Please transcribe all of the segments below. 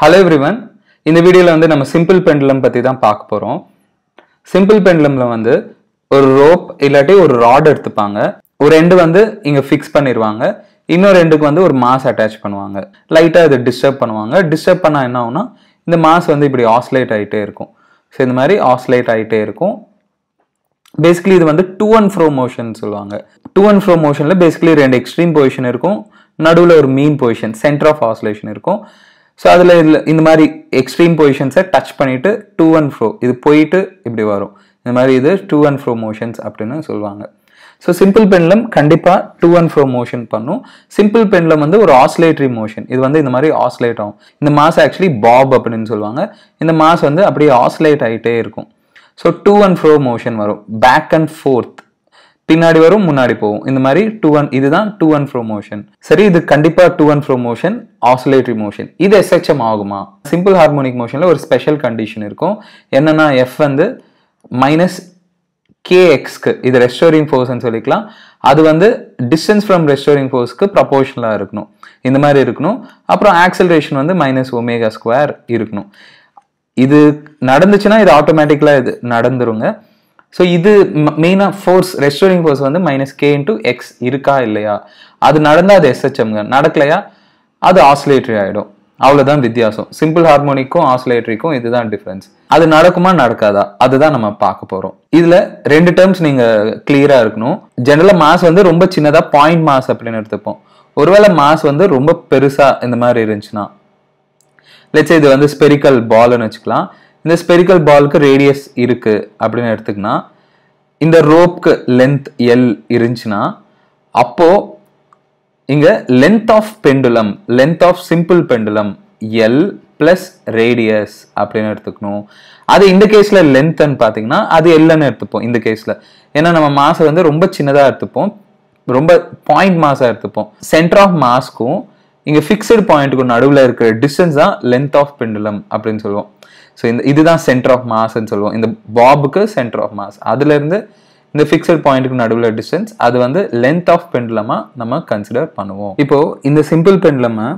hello everyone இந்த வீடியோவில் வந்து நம்ம சிம்பிள் பெண்டுலம் பற்றி தான் பார்க்க போகிறோம் சிம்பிள் பெண்டுலமில் வந்து ஒரு ரோப் இல்லாட்டி ஒரு ராட் எடுத்துப்பாங்க ஒரு ரெண்டு வந்து இங்கே ஃபிக்ஸ் பண்ணிடுவாங்க இன்னொரு ரெண்டுக்கு வந்து ஒரு மாஸ் அட்டாச் பண்ணுவாங்க லைட்டாக இது டிஸ்டர்ப் பண்ணுவாங்க டிஸ்டர்ப் பண்ணால் என்ன ஆகும்னா இந்த மாஸ் வந்து இப்படி ஆஸ்லேட் ஆகிட்டே இருக்கும் ஸோ இந்த மாதிரி ஆஸ்லேட் ஆகிட்டே இருக்கும் பேசிக்கலி இது வந்து டூ அண்ட் ஃப்ரோ மோஷன் சொல்லுவாங்க டூ அண்ட் ஃப்ரோ மோஷனில் பேசிக்கலி ரெண்டு எக்ஸ்ட்ரீம் பொசிஷன் இருக்கும் நடுவில் ஒரு mean position centre of oscillation இருக்கும் ஸோ அதில் இதில் இந்த மாதிரி எக்ஸ்ட்ரீம் பொசிஷன்ஸை டச் பண்ணிவிட்டு டூ அண்ட் ஃப்ரோ இது போயிட்டு இப்படி வரும் இந்த மாதிரி இது டூ அண்ட் ஃப்ரோ மோஷன்ஸ் அப்படின்னு சொல்லுவாங்க ஸோ சிம்பிள் பெண்லம் கண்டிப்பாக டூ அண்ட் ஃப்ரோ மோஷன் பண்ணும் சிம்பிள் பெண்லம் வந்து ஒரு ஆஸ்லேட்ரி மோஷன் இது வந்து இந்த மாதிரி ஆஸ்லேட் ஆகும் இந்த மாஸ் ஆக்சுவலி பாப் அப்படின்னு சொல்லுவாங்க இந்த மாஸ் வந்து அப்படியே ஆஸ்லேட் ஆகிட்டே இருக்கும் so to and fro motion வரும் பேக் அண்ட் ஃபோர்த் பின்னாடி வரும் முன்னாடி போகும் இந்த மாதிரி டூ ஒன் இதுதான் டூ அண்ட் ஃப்ரோ மோஷன் சரி இது கண்டிப்பா to and fro motion oscillatory motion இது எஸ்எச்எம் ஆகுமா சிம்பிள் ஹார்மோனிக் மோஷன்ல ஒரு ஸ்பெஷல் கண்டிஷன் இருக்கும் என்னன்னா எஃப் வந்து மைனஸ் கேஎக்ஸ்க்கு இது ரெஸ்டோரிங் ஃபோர்ஸ்ன்னு சொல்லிக்கலாம் அது வந்து டிஸ்டன்ஸ் ஃப்ரம் ரெஸ்டோரிங் ஃபோர்ஸ்க்கு ப்ரப்போர்ஷனலாக இருக்கணும் இந்த மாதிரி இருக்கணும் அப்புறம் ஆக்சலரேஷன் வந்து மைனஸ் ஒமேகா ஸ்கொயர் இருக்கணும் இது நடந்துச்சுன்னா இது ஆட்டோமேட்டிக்கலாக இது நடந்துருங்க ஸோ இது மெயினாக ஃபோர்ஸ் ரெஸ்டோரிங் ஃபோர்ஸ் வந்து மைனஸ் கே இன்டூ எக்ஸ் இருக்கா இல்லையா அது நடந்தால் அது எஸ்ஹெச்எம்ங்க நடக்கலையா அது ஆசிலேட்ரி ஆகிடும் அவ்வளோதான் வித்தியாசம் சிம்பிள் ஹார்மோனிக்கும் ஆசிலேட்டரிக்கும் இதுதான் டிஃப்ரென்ஸ் அது நடக்குமா நடக்காதா அதுதான் நம்ம பார்க்க போகிறோம் இதில் ரெண்டு டேர்ம்ஸ் நீங்கள் கிளியராக இருக்கணும் ஜென்ரலாக மாஸ் வந்து ரொம்ப சின்னதாக பாயிண்ட் மாஸ் அப்படின்னு எடுத்துப்போம் ஒருவேளை மாஸ் வந்து ரொம்ப பெருசாக இந்த மாதிரி இருந்துச்சுன்னா லெட்ஸ் இது வந்து ஸ்பெரிக்கல் பால்னு வச்சுக்கலாம் இந்த ஸ்பெரிக்கல் பாலுக்கு ரேடியஸ் இருக்குது அப்படின்னு எடுத்துக்கினா இந்த ரோப்க்கு லென்த் எல் இருந்துச்சுன்னா அப்போது இங்கே length of pendulum length of simple pendulum L plus radius அப்படின்னு எடுத்துக்கணும் அது இந்த கேஸில் லென்த்னு பார்த்தீங்கன்னா அது எல்லன்னு எடுத்துப்போம் இந்த கேஸில் ஏன்னா நம்ம மாஸை வந்து ரொம்ப சின்னதாக எடுத்துப்போம் ரொம்ப பாயிண்ட் மாஸாக எடுத்துப்போம் சென்டர் ஆஃப் மாஸ்க்கும் இங்கே ஃபிக்ஸடு பாயிண்ட்டுக்கும் நடுவில் இருக்கிற டிஸ்டன்ஸ் தான் லென்த் ஆஃப் பெண்டுலம் அப்படின்னு சொல்லுவோம் ஸோ இந்த இதுதான் சென்டர் ஆஃப் மாஸ்ன்னு சொல்லுவோம் இந்த பாபுக்கு சென்டர் ஆஃப் மாஸ் அதுலேருந்து இந்த ஃபிக்ஸட் பாயிண்ட்டுக்கு நடுவில் டிஸ்டன்ஸ் அது வந்து லென்த் ஆஃப் பெண்டுலமாக நம்ம கன்சிடர் பண்ணுவோம் இப்போது இந்த சிம்பிள் பெண்டுலமை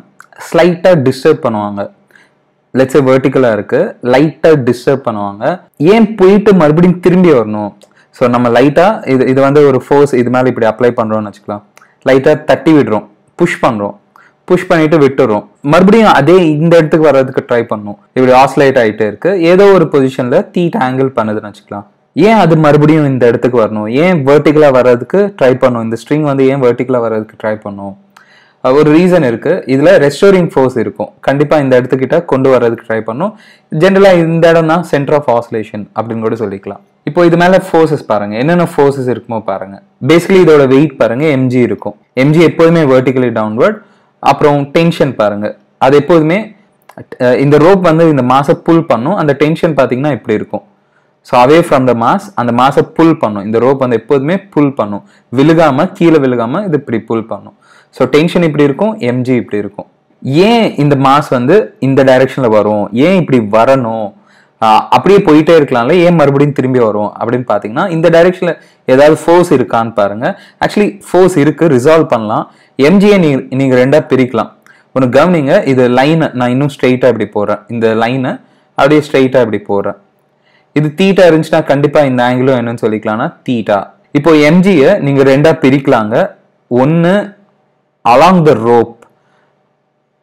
ஸ்லைட்டாக டிஸ்டர்ப் பண்ணுவாங்க லெட்ஸ் ஏ வேர்டிக்கலாக இருக்குது லைட்டாக டிஸ்டர்ப் பண்ணுவாங்க ஏன் போயிட்டு மறுபடியும் திரும்பி வரணும் ஸோ நம்ம லைட்டாக இது இது வந்து ஒரு ஃபோர்ஸ் இது மேலே இப்படி அப்ளை பண்ணுறோம்னு வச்சுக்கலாம் லைட்டாக தட்டி விடுறோம் புஷ் பண்ணுறோம் புஷ் பண்ணிட்டு விட்டுறோம் மறுபடியும் அதே இந்த இடத்துக்கு வர்றதுக்கு ட்ரை பண்ணும் இப்படி ஆஸ்லேட் ஆகிட்டே இருக்கு ஏதோ ஒரு பொசிஷன்ல தீட் ஆங்கிள் பண்ணுதுன்னு வச்சுக்கலாம் ஏன் அது மறுபடியும் இந்த இடத்துக்கு வரணும் ஏன் வேர்ட்டிக்கலாக வர்றதுக்கு ட்ரை பண்ணும் இந்த ஸ்ட்ரிங் வந்து ஏன் வேர்ட்டிக்கலாக வர்றதுக்கு ட்ரை பண்ணும் ஒரு ரீசன் இருக்கு இதுல ரெஸ்டோரிங் ஃபோர்ஸ் இருக்கும் கண்டிப்பா இந்த இடத்துக்கிட்ட கொண்டு வர்றதுக்கு ட்ரை பண்ணும் ஜென்ரலா இந்த இடம் தான் சென்டர் ஆஃப் ஆஸ்லேஷன் அப்படின்னு கூட சொல்லிக்கலாம் இப்போ இது மேல ஃபோர்ஸஸ் பாருங்க என்னென்ன ஃபோர்ஸஸ் இருக்குமோ பாருங்க பேசிக்கலி இதோட வெயிட் பாருங்க எம்ஜி இருக்கும் எம்ஜி எப்போதுமே வேர்ட்டிக்கலி டவுன்வர்ட் அப்புறம் டென்ஷன் பாருங்கள் அது எப்போதுமே இந்த ரோப் வந்து இந்த மாசை புல் பண்ணும் அந்த டென்ஷன் பார்த்தீங்கன்னா இப்படி இருக்கும் so away from the mass அந்த மாசை புல் பண்ணும் இந்த ரோப் வந்து எப்போதுமே புல் பண்ணும் விழுகாமல் கீழே விழுகாமல் இது இப்படி புல் பண்ணும் ஸோ டென்ஷன் இப்படி இருக்கும் எம்ஜி இப்படி இருக்கும் ஏன் இந்த மாஸ் வந்து இந்த டைரக்ஷனில் வரும் ஏன் இப்படி வரணும் அப்படியே போயிட்டே இருக்கலாம்ல ஏன் மறுபடியும் திரும்பி வரும் அப்படின்னு பார்த்தீங்கன்னா இந்த டைரெக்ஷனில் ஏதாவது ஃபோர்ஸ் இருக்கான்னு பாருங்கள் ஆக்சுவலி ஃபோர்ஸ் இருக்குது ரிசால்வ் பண்ணலாம் எம்ஜியை நீ நீங்கள் ரெண்டாக பிரிக்கலாம் ஒன்று கவனிங்க இது லைனை நான் இன்னும் ஸ்ட்ரெயிட்டாக இப்படி போடுறேன் இந்த லைனை அப்படியே ஸ்ட்ரெயிட்டாக இப்படி போடுறேன் இது தீட்டா இருந்துச்சுன்னா கண்டிப்பாக இந்த ஆங்கிளும் என்னன்னு சொல்லிக்கலாம்னா தீட்டா இப்போ எம்ஜியை நீங்கள் ரெண்டாக பிரிக்கலாங்க ஒன்று அலாங் த ரோப்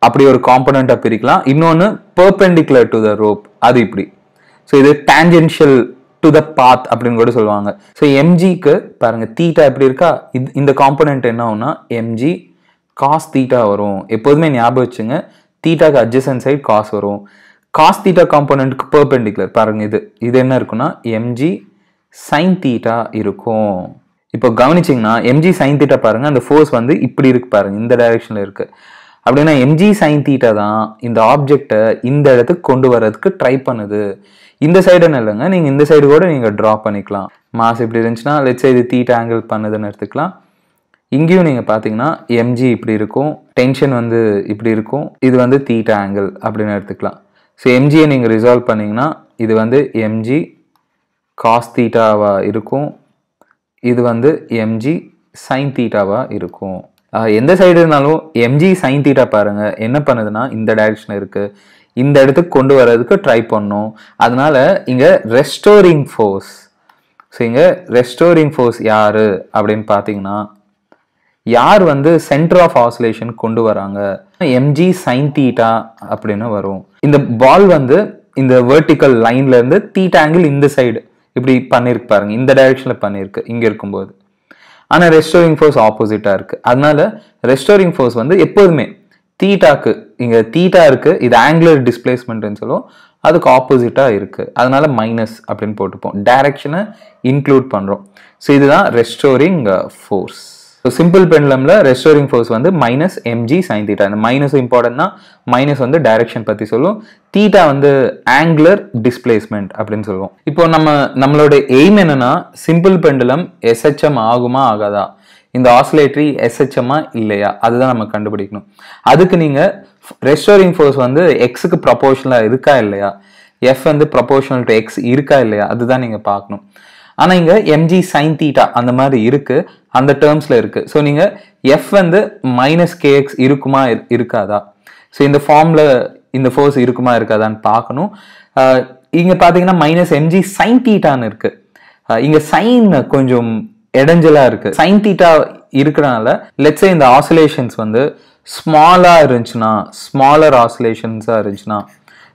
அப்படி ஒரு காம்பனண்ட்டாக பிரிக்கலாம் இன்னொன்று பெர்பெண்டிகுலர் டு த ரோப் அது இப்படி ஸோ இது டேஞ்சென்ஷியல் டு த பாத் அப்படின்னு கூட சொல்லுவாங்க ஸோ எம்ஜிக்கு பாருங்கள் தீட்டா எப்படி இருக்கா இது இந்த காம்பனண்ட் என்ன ஆகுனா எம்ஜி காஸ் தீட்டா வரும் எப்போதுமே ஞாபகம் வச்சுங்க தீட்டாக்கு அட்ஜசன் சைட் காஸ் வரும் காஸ் தீட்டா காம்பனண்ட்க்கு பெர்பெண்டிகுலர் பாருங்கள் இது இது என்ன இருக்குன்னா எம்ஜி சைன் தீட்டா இருக்கும் இப்போ கவனிச்சிங்கன்னா எம்ஜி சைன் தீட்டா பாருங்கள் அந்த ஃபோர்ஸ் வந்து இப்படி இருக்கு பாருங்கள் இந்த டைரெக்ஷனில் இருக்குது அப்படின்னா எம்ஜி சைன் தீட்டா தான் இந்த ஆப்ஜெக்டை இந்த இடத்துக்கு கொண்டு வர்றதுக்கு ட்ரை பண்ணுது இந்த சைடுன்னு இல்லைங்க நீங்கள் இந்த சைடு கூட நீங்கள் ட்ரா பண்ணிக்கலாம் மாஸ் இப்படி இருந்துச்சுன்னா லெட் சைடு தீட் ஆங்கிள் பண்ணுதுன்னு எடுத்துக்கலாம் இங்கேயும் நீங்கள் பார்த்தீங்கன்னா எம்ஜி இப்படி இருக்கும் டென்ஷன் வந்து இப்படி இருக்கும் இது வந்து தீட் ஆங்கிள் அப்படின்னு எடுத்துக்கலாம் ஸோ எம்ஜியை நீங்கள் ரிசால்வ் பண்ணிங்கன்னா இது வந்து எம்ஜி காஸ் தீட்டாவாக இருக்கும் இது வந்து எம்ஜி சைன் தீட்டாவாக இருக்கும் எந்த சைடு இருந்தாலும் எம்ஜி சைன் தீட்டா பாருங்கள் என்ன பண்ணுதுன்னா இந்த டைரக்ஷன் இருக்குது இந்த இடத்துக்கு கொண்டு வர்றதுக்கு ட்ரை பண்ணும் அதனால இங்கே ரெஸ்டோரிங் ஃபோர்ஸ் ஸோ இங்கே ரெஸ்டோரிங் ஃபோர்ஸ் யார் அப்படின்னு பார்த்தீங்கன்னா யார் வந்து சென்டர் ஆஃப் ஆசோலேஷன் கொண்டு வராங்க எம்ஜி சைன் தீட்டா அப்படின்னு வரும் இந்த பால் வந்து இந்த வேர்டிக்கல் லைன்ல இருந்து தீட்டா ஆங்கிள் இந்த சைடு இப்படி பண்ணியிருக்கு பாருங்க இந்த டைரக்ஷனில் பண்ணியிருக்கு இங்கே இருக்கும்போது ஆனால் ரெஸ்டோரிங் ஃபோர்ஸ் ஆப்போசிட்டாக இருக்குது அதனால ரெஸ்டோரிங் ஃபோர்ஸ் வந்து எப்போதுமே தீட்டாக்கு இங்கே தீட்டா இருக்குது இது ஆங்குலர் டிஸ்பிளேஸ்மெண்ட்னு சொல்லுவோம் அதுக்கு ஆப்போசிட்டாக இருக்குது அதனால மைனஸ் அப்படின்னு போட்டுப்போம் டைரக்ஷனை இன்க்ளூட் பண்ணுறோம் ஸோ இதுதான் ரெஸ்டோரிங் ஃபோர்ஸ் ஸோ சிம்பிள் பெண்டலமில் ரெஸ்டோரிங் ஃபோர்ஸ் வந்து மைனஸ் எம்ஜி சைன் தீட்டா இந்த மைனஸும் இம்பார்ட்டன்ட்னா மைனஸ் வந்து டைரக்ஷன் பற்றி சொல்லுவோம் தீட்டா வந்து ஆங்குலர் டிஸ்பிளேஸ்மெண்ட் அப்படின்னு சொல்லுவோம் இப்போ நம்ம நம்மளோட எய்ம் என்னன்னா சிம்பிள் பெண்டலம் எஸ்ஹெச்எம் ஆகுமா ஆகாதா இந்த ஆசிலேட்ரி எஸ்ஹெச்எம்மா இல்லையா அதுதான் நம்ம கண்டுபிடிக்கணும் அதுக்கு நீங்கள் ரெஸ்டோரிங் ஃபோர்ஸ் வந்து எக்ஸுக்கு ப்ரப்போர்ஷனலாக இருக்கா இல்லையா எஃப் வந்து ப்ரப்போர்ஷனல் டு எக்ஸ் இருக்கா இல்லையா அதுதான் நீங்கள் பார்க்கணும் ஆனால் இங்கே எம்ஜி சைன் தீட்டா அந்த மாதிரி இருக்குது அந்த டேர்ம்ஸில் இருக்குது ஸோ நீங்கள் எஃப் வந்து மைனஸ் கேஎக்ஸ் இருக்குமா இருக்காதா ஸோ இந்த ஃபார்மில் இந்த ஃபோர்ஸ் இருக்குமா இருக்காதான்னு பார்க்கணும் இங்கே பார்த்தீங்கன்னா மைனஸ் எம்ஜி சைன் தீட்டான்னு இருக்குது இங்கே சைன் கொஞ்சம் இடைஞ்சலாக இருக்கு சைன் தீட்டா இருக்கிறனால லெட்ஸே இந்த ஆசுலேஷன்ஸ் வந்து ஸ்மாலாக இருந்துச்சுன்னா ஸ்மாலர் ஆசுலேஷன்ஸாக இருந்துச்சுன்னா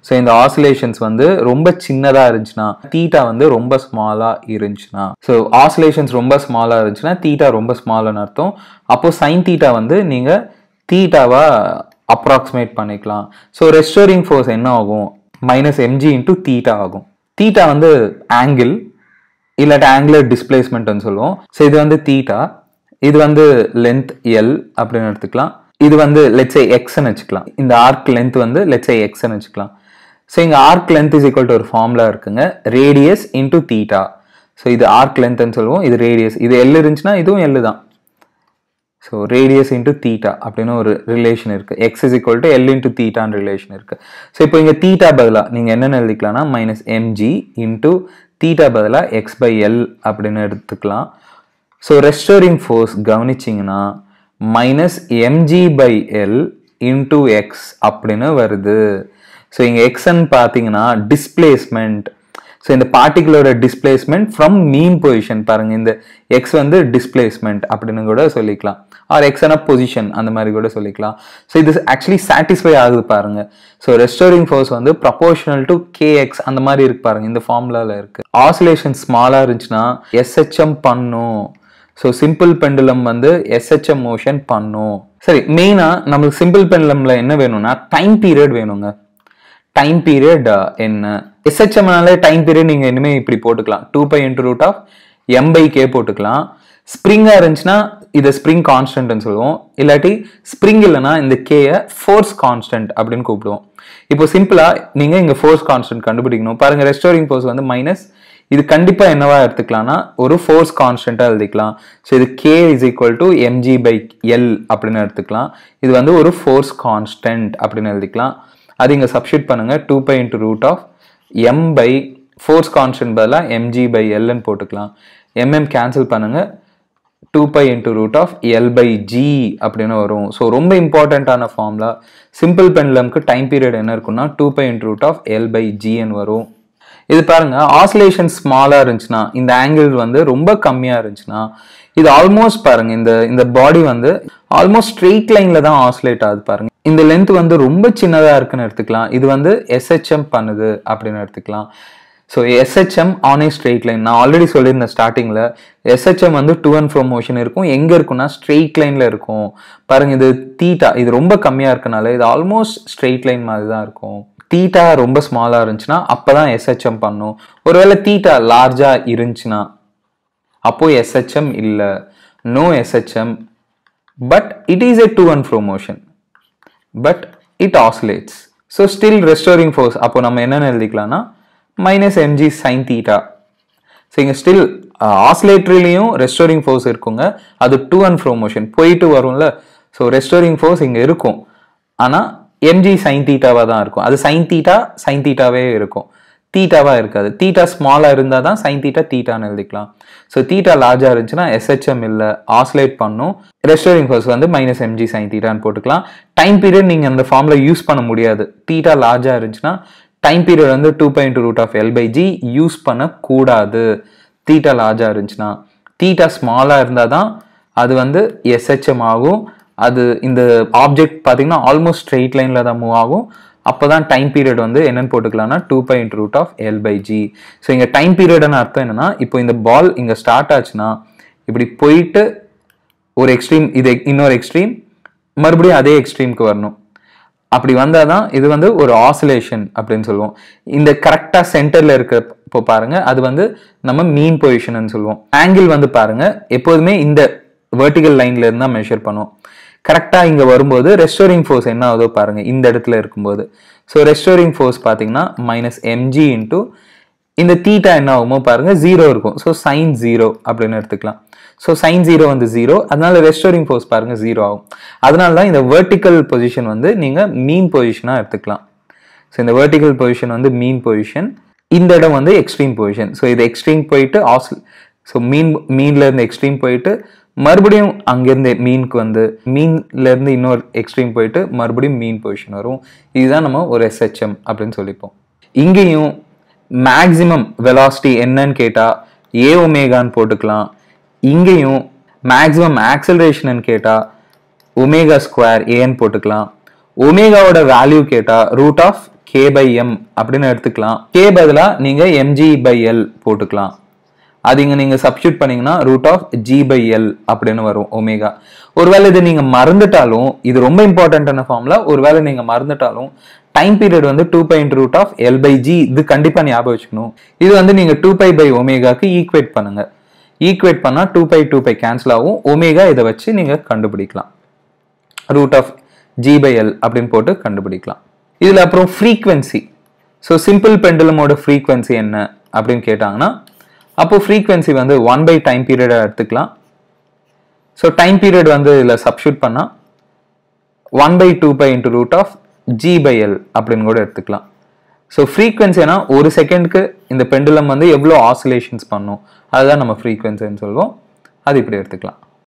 ஸோ இந்த ஆசுலேஷன்ஸ் வந்து ரொம்ப சின்னதாக இருந்துச்சுன்னா தீட்டா வந்து ரொம்ப ஸ்மாலாக இருந்துச்சுன்னா ஸோ ஆசுலேஷன்ஸ் ரொம்ப ஸ்மாலாக இருந்துச்சுன்னா தீட்டா ரொம்ப ஸ்மாலுன்னு அர்த்தம் அப்போது சைன் தீட்டா வந்து நீங்கள் தீட்டாவாக அப்ராக்சிமேட் பண்ணிக்கலாம் ஸோ ரெஸ்டோரிங் ஃபோர்ஸ் என்ன ஆகும் மைனஸ் எம்ஜி இன்ட்டு தீட்டா ஆகும் தீட்டா வந்து ஆங்கிள் இல்லாட்டி ஆங்குலர் டிஸ்பிளேஸ்மெண்ட்னு சொல்லுவோம் ஸோ இது வந்து தீட்டா இது வந்து லென்த் எல் அப்படின்னு எடுத்துக்கலாம் இது வந்து லெட்ஸை எக்ஸ்ன்னு வச்சுக்கலாம் இந்த ஆர்க் லென்த் வந்து லெட்ஸை எக்ஸ்ன்னு வச்சுக்கலாம் ஸோ இங்கே arc length is equal to ஒரு ஃபார்முலா இருக்குங்க ரேடியஸ் இன்டூ தீட்டா ஸோ இது ஆர்க் லென்த்னு சொல்லுவோம் இது ரேடியஸ் இது எல் இருந்துச்சுன்னா இதுவும் எல் தான் ஸோ ரேடியஸ் இன்டூ தீட்டா அப்படின்னு ஒரு ரிலேஷன் இருக்குது X is equal to L into தீட்டான்னு ரிலேஷன் இருக்குது ஸோ இப்போ இங்கே தீட்டா பதிலாக நீங்கள் என்னென்ன எழுதிக்கலாம்னா மைனஸ் எம்ஜி இன்டூ தீட்டா பதிலாக எக்ஸ் பை எல் அப்படின்னு எடுத்துக்கலாம் ஸோ ரெஸ்டோரிங் ஃபோர்ஸ் கவனிச்சிங்கன்னா minus MG by L into X அப்படின்னு வருது ஸோ இங்கே எக்ஸ்ன்னு பார்த்தீங்கன்னா டிஸ்பிளேஸ்மெண்ட் ஸோ இந்த பார்ட்டிகுலரோட டிஸ்பிளேஸ்மெண்ட் ஃப்ரம் மீன் பொசிஷன் பாருங்கள் இந்த எக்ஸ் வந்து டிஸ்பிளேஸ்மெண்ட் அப்படின்னு கூட சொல்லிக்கலாம் ஆர் எக்ஸ் அண்ட் பொசிஷன் அந்த மாதிரி கூட சொல்லிக்கலாம் ஸோ இது ஆக்சுவலி சாட்டிஸ்ஃபை ஆகுது பாருங்க ஸோ ரெஸ்டோரிங் ஃபோர்ஸ் வந்து ப்ரொபோஷனல் டு கேஎக்ஸ் அந்த மாதிரி இருக்கு பாருங்க இந்த ஃபார்முலாவில் இருக்கு ஆசிலேஷன் ஸ்மாலாக இருந்துச்சுன்னா எஸ்ஹெச்எம் பண்ணும் ஸோ சிம்பிள் பெண்டுலம் வந்து எஸ்ஹெச்எம் மோஷன் பண்ணும் சரி மெயினாக நம்மளுக்கு சிம்பிள் பெண்டுலமில் என்ன வேணும்னா டைம் பீரியட் வேணுங்க டைம் பீரியட் என்ன எஸ்ஹெச்எம்னாலே டைம் பீரியட் நீங்கள் இனிமேல் இப்படி போட்டுக்கலாம் two pi into root of M by K போட்டுக்கலாம் ஸ்ப்ரிங்காக இருந்துச்சுன்னா இதை ஸ்ப்ரிங் கான்ஸ்டன்ட்னு சொல்லுவோம் இல்லாட்டி ஸ்ப்ரிங் இல்லைனா இந்த கேயை ஃபோர்ஸ் கான்ஸ்டன்ட் அப்படின்னு கூப்பிடுவோம் இப்போ சிம்பிளாக நீங்கள் இங்கே ஃபோர்ஸ் கான்ஸ்டன்ட் கண்டுபிடிக்கணும் பாருங்கள் ரெஸ்டோரிங் ஃபோர்ஸ் வந்து மைனஸ் இது கண்டிப்பாக என்னவா எடுத்துக்கலாம்னா ஒரு ஃபோர்ஸ் கான்ஸ்டண்ட்டாக எழுதிக்கலாம் ஸோ இது K is equal to MG by L அப்படின்னு எடுத்துக்கலாம் இது வந்து ஒரு ஃபோர்ஸ் கான்ஸ்டன்ட் அப்படின்னு எழுதிக்கலாம் அது இங்கே சப்ஸ்டியூட் பண்ணுங்கள் two pi into root of M by force constant பதிலாக எம்ஜி பை எல்னு போட்டுக்கலாம் எம்எம் கேன்சல் பண்ணுங்கள் two pi into root of L by G அப்படின்னு வரும் ஸோ ரொம்ப இம்பார்ட்டண்ட்டான ஃபார்ம்லாம் சிம்பிள் பென்லம்க்கு டைம் பீரியட் என்ன இருக்குன்னா two pi into root of L by ஜின்னு வரும் இது பாருங்கள் ஆசிலேஷன் ஸ்மாலாக இருந்துச்சுன்னா இந்த ஆங்கிள் வந்து ரொம்ப கம்மியாக இருந்துச்சுன்னா இது ஆல்மோஸ்ட் பாருங்க இந்த இந்த பாடி வந்து ஆல்மோஸ்ட் ஸ்ட்ரெயிட் லைன்ல தான் ஆசுலேட் ஆகுது பாருங்க இந்த லென்த் வந்து ரொம்ப சின்னதாக இருக்குன்னு எடுத்துக்கலாம் இது வந்து எஸ்ஹெச்எம் பண்ணுது அப்படின்னு எடுத்துக்கலாம் so SHM on a straight line நான் ஆல்ரெடி சொல்லியிருந்தேன் ஸ்டார்டிங்கில் எஸ்ஹெச்எம் வந்து டூ அண்ட் ஃப்ரோ மோஷன் இருக்கும் எங்கே இருக்கும்னா ஸ்ட்ரெயிட் லைனில் இருக்கும் பாருங்கள் இது தீட்டா இது ரொம்ப கம்மியாக இருக்கனால இது ஆல்மோஸ்ட் ஸ்ட்ரெயிட் லைன் மாதிரி தான் இருக்கும் தீட்டா ரொம்ப ஸ்மாலாக இருந்துச்சுன்னா அப்போ தான் எஸ்ஹெச்எம் பண்ணும் ஒருவேளை தீட்டா லார்ஜாக இருந்துச்சுன்னா அப்போது எஸ்ஹெச்எம் இல்லை no SHM but it is a to and fro motion but it oscillates so still restoring force அப்போ நம்ம என்னென்ன எழுதிக்கலாம்னா minus MG sine theta so இங்கே ஸ்டில் ஆஸ்லேட்ரிலையும் ரெஸ்டோரிங் ஃபோர்ஸ் இருக்குங்க அது டூ அண்ட் ஃப்ரோ மோஷன் போயிட்டு வரும்ல ஸோ ரெஸ்டோரிங் ஃபோர்ஸ் இங்கே இருக்கும் ஆனால் எம்ஜி சைன் தீட்டாவாக தான் இருக்கும் அது சைன் தீட்டா சைன் தீட்டாவே இருக்கும் தீட்டாவாக இருக்காது தீட்டா ஸ்மாலாக இருந்தால் தான் சைன் தீட்டா தீட்டான்னு எழுதிக்கலாம் ஸோ தீட்டா லார்ஜாக இருந்துச்சுன்னா எஸ்ஹெச்எம் இல்லை ஆஸ்லேட் பண்ணும் ரெஸ்டோரிங் ஃபோர்ஸ் வந்து மைனஸ் எம்ஜி சைன் தீட்டான்னு போட்டுக்கலாம் டைம் பீரியட் நீங்கள் அந்த ஃபார்மில் யூஸ் பண்ண முடியாது தீட்டா லார்ஜாக இருந்துச்சுன்னா டைம் பீரியட் வந்து two point two root of L by G use பண்ணக்கூடாது தீட்டா லார்ஜாக இருந்துச்சுன்னா தீட்டா ஸ்மாலாக இருந்தால் தான் அது வந்து எஸ்ஹெச்எம் ஆகும் அது இந்த ஆப்ஜெக்ட் பார்த்தீங்கன்னா ஆல்மோஸ்ட் ஸ்ட்ரெயிட் லைனில் தான் மூவ் ஆகும் அப்போ தான் டைம் பீரியட் வந்து என்னென்னு போட்டுக்கலாம்னா two pi into root of L by G so இங்கே டைம் பீரியட்னு அர்த்தம் என்னன்னா இப்போ இந்த பால் இங்கே ஸ்டார்ட் ஆச்சுன்னா இப்படி போயிட்டு ஒரு எக்ஸ்ட்ரீம் இது இன்னொரு எக்ஸ்ட்ரீம் மறுபடியும் அதே எக்ஸ்ட்ரீமுக்கு வரணும் அப்படி வந்தால் தான் இது வந்து ஒரு ஆசிலேஷன் அப்படின்னு சொல்லுவோம் இந்த கரெக்டாக சென்டரில் இருக்க இப்போ பாருங்கள் அது வந்து நம்ம மீன் பொசிஷன் சொல்லுவோம் ஆங்கிள் வந்து பாருங்கள் எப்போதுமே இந்த வேர்டிகல் லைனில் இருந்தால் மெஷர் பண்ணுவோம் கரெக்டாக இங்கே வரும்போது ரெஸ்டோரிங் ஃபோர்ஸ் என்ன ஆகுதோ பாருங்கள் இந்த இடத்துல இருக்கும்போது ஸோ ரெஸ்டோரிங் ஃபோர்ஸ் பார்த்தீங்கன்னா மைனஸ் எம்ஜி இன்ட்டு இந்த தீட்டா என்ன ஆகுமோ பாருங்கள் ஜீரோ இருக்கும் ஸோ சைன் ஜீரோ அப்படின்னு எடுத்துக்கலாம் ஸோ சைன் ஜீரோ வந்து ஜீரோ அதனால ரெஸ்டோரிங் ஃபோர்ஸ் பாருங்கள் ஜீரோ ஆகும் அதனால தான் இந்த வேர்ட்டிக்கல் பொசிஷன் வந்து நீங்கள் மீன் பொசிஷனாக எடுத்துக்கலாம் ஸோ இந்த வேர்ட்டிக்கல் பொசிஷன் வந்து மீன் பொசிஷன் இந்த இடம் வந்து எக்ஸ்ட்ரீம் பொசிஷன் ஸோ இது எக்ஸ்ட்ரீம் போயிட்டு ஆஸ் ஸோ மீன் மீன்லேருந்து எக்ஸ்ட்ரீம் போயிட்டு மறுபடியும் அங்கேருந்து மீனுக்கு வந்து மீன்லேருந்து இன்னொரு எக்ஸ்ட்ரீம் போயிட்டு மறுபடியும் மீன் பொசிஷன் வரும் இதுதான் நம்ம ஒரு எஸ்ஹெச்எம் அப்படின்னு சொல்லிப்போம் இங்கேயும் மேக்ஸிமம் வெலாசிட்டி என்னன்னு கேட்டால் ஏ ஒமேகான்னு போட்டுக்கலாம் இங்கேயும் மேக்ஸிமம் ஆக்சலரேஷன் கேட்டால் ஒமேகா ஸ்கொயர் ஏன்னு போட்டுக்கலாம் ஒமேகாவோட வேல்யூ கேட்டால் root of K by M அப்படின்னு எடுத்துக்கலாம் கே பதிலாக நீங்கள் எம்ஜி பை எல் போட்டுக்கலாம் அது இங்கே நீங்கள் சப்ஸ்டியூட் பண்ணீங்கன்னா root of G by L அப்படின்னு வரும் ஒமேகா ஒருவேளை இதை நீங்கள் மறந்துட்டாலும் இது ரொம்ப இம்பார்ட்டண்ட்டான ஃபார்ம்ல ஒருவேளை நீங்கள் மறந்துட்டாலும் டைம் பீரியட் வந்து two pi into root of L by G இது கண்டிப்பாக ஞாபகம் வச்சுக்கணும் இது வந்து நீங்கள் டூ பை பை ஒமேகாக்கு ஈக்குவேட் பண்ணுங்க ஈக்குவேட் பண்ணால் two pi two pi cancel ஆகும் ஒமேகா இதை வச்சு நீங்கள் கண்டுபிடிக்கலாம் root of G by L அப்படின்னு போட்டு கண்டுபிடிக்கலாம் இதில் அப்புறம் ஃப்ரீக்வன்சி ஸோ சிம்பிள் பெண்டலமோட ஃப்ரீக்வன்சி என்ன அப்படின்னு கேட்டாங்கன்னா அப்போது ஃப்ரீக்வன்சி வந்து ஒன் பை டைம் பீரியடை எடுத்துக்கலாம் ஸோ டைம் பீரியட் வந்து இதில் சப்ஷூட் பண்ணால் one by two pi into root of G by L அப்படின்னு கூட எடுத்துக்கலாம் ஸோ ஃப்ரீக்வன்சினா ஒரு செகண்டுக்கு இந்த பெண்டுலம் வந்து எவ்வளோ ஆசிலேஷன்ஸ் பண்ணும் அதுதான் நம்ம ஃப்ரீக்வன்சின்னு சொல்லுவோம் அது இப்படி எடுத்துக்கலாம்